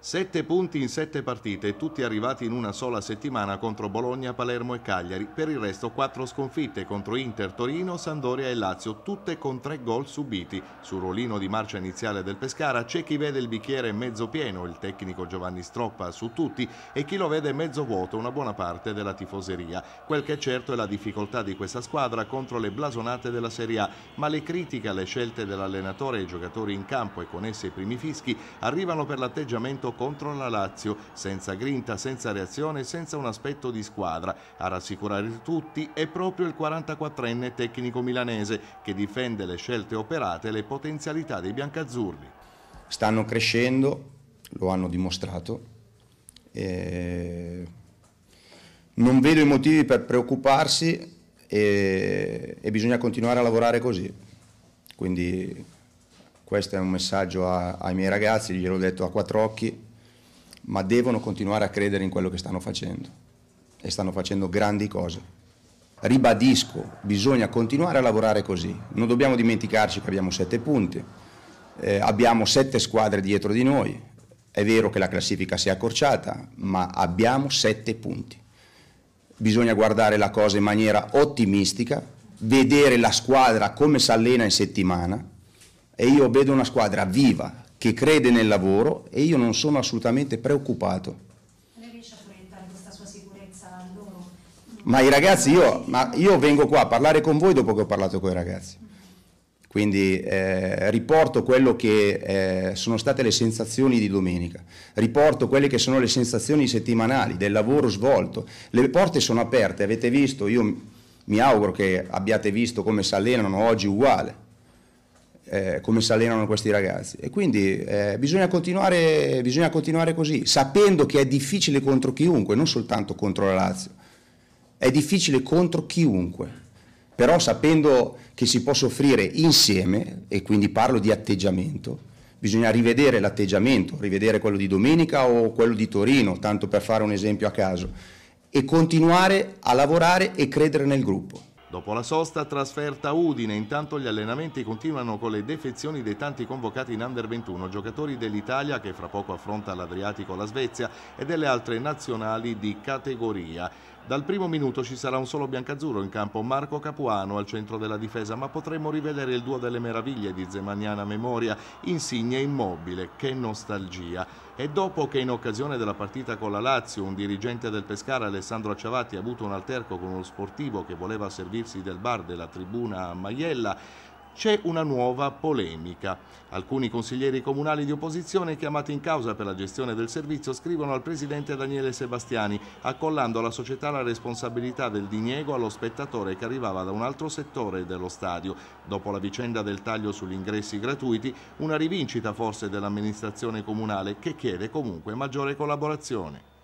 Sette punti in sette partite, tutti arrivati in una sola settimana contro Bologna, Palermo e Cagliari. Per il resto quattro sconfitte contro Inter, Torino, Sandoria e Lazio, tutte con tre gol subiti. Sul rolino di marcia iniziale del Pescara c'è chi vede il bicchiere mezzo pieno, il tecnico Giovanni Stroppa su tutti, e chi lo vede mezzo vuoto, una buona parte della tifoseria. Quel che è certo è la difficoltà di questa squadra contro le blasonate della Serie A, ma le critiche alle scelte dell'allenatore e ai giocatori in campo e con esse i primi fischi arrivano per l'atteggiamento giocato contro la Lazio, senza grinta, senza reazione, senza un aspetto di squadra. A rassicurare tutti è proprio il 44enne tecnico milanese che difende le scelte operate e le potenzialità dei biancazzurri. Stanno crescendo, lo hanno dimostrato. E... Non vedo i motivi per preoccuparsi e, e bisogna continuare a lavorare così. Quindi questo è un messaggio a, ai miei ragazzi, gliel'ho detto a quattro occhi, ma devono continuare a credere in quello che stanno facendo e stanno facendo grandi cose. Ribadisco, bisogna continuare a lavorare così, non dobbiamo dimenticarci che abbiamo sette punti, eh, abbiamo sette squadre dietro di noi, è vero che la classifica si è accorciata, ma abbiamo sette punti. Bisogna guardare la cosa in maniera ottimistica, vedere la squadra come si allena in settimana e io vedo una squadra viva, che crede nel lavoro e io non sono assolutamente preoccupato. Lei riesce a proiettare questa sua sicurezza a loro? Ma i ragazzi, io, ma io, vengo qua a parlare con voi dopo che ho parlato con i ragazzi. Quindi eh, riporto quello che eh, sono state le sensazioni di domenica, riporto quelle che sono le sensazioni settimanali del lavoro svolto. Le porte sono aperte, avete visto, io mi auguro che abbiate visto come si allenano oggi uguale eh, come si allenano questi ragazzi. E quindi eh, bisogna, continuare, bisogna, continuare, così, sapendo che è difficile contro chiunque, non soltanto contro la Lazio, è difficile contro chiunque, però sapendo che si può soffrire insieme, e quindi parlo di atteggiamento, bisogna rivedere l'atteggiamento, rivedere quello di domenica o quello di Torino, tanto per fare un esempio a caso, e continuare a lavorare e credere nel gruppo. Dopo la sosta, trasferta Udine, intanto gli allenamenti continuano con le defezioni dei tanti convocati in Under 21, giocatori dell'Italia che fra poco affronta l'Adriatico la Svezia e delle altre nazionali di categoria. Dal primo minuto ci sarà un solo biancazzurro in campo, Marco Capuano al centro della difesa, ma potremo rivedere il duo delle meraviglie di Zemagnana Memoria, Insigne Immobile, che nostalgia. E dopo che in occasione della partita con la Lazio un dirigente del Pescara, Alessandro Acciavatti, ha avuto un alterco con uno sportivo che voleva servirsi del bar della tribuna a Maiella, c'è una nuova polemica. Alcuni consiglieri comunali di opposizione chiamati in causa per la gestione del servizio scrivono al presidente Daniele Sebastiani, accollando alla società la responsabilità del diniego allo spettatore che arrivava da un altro settore dello stadio. Dopo la vicenda del taglio sugli ingressi gratuiti, una rivincita forse dell'amministrazione comunale che chiede comunque maggiore collaborazione.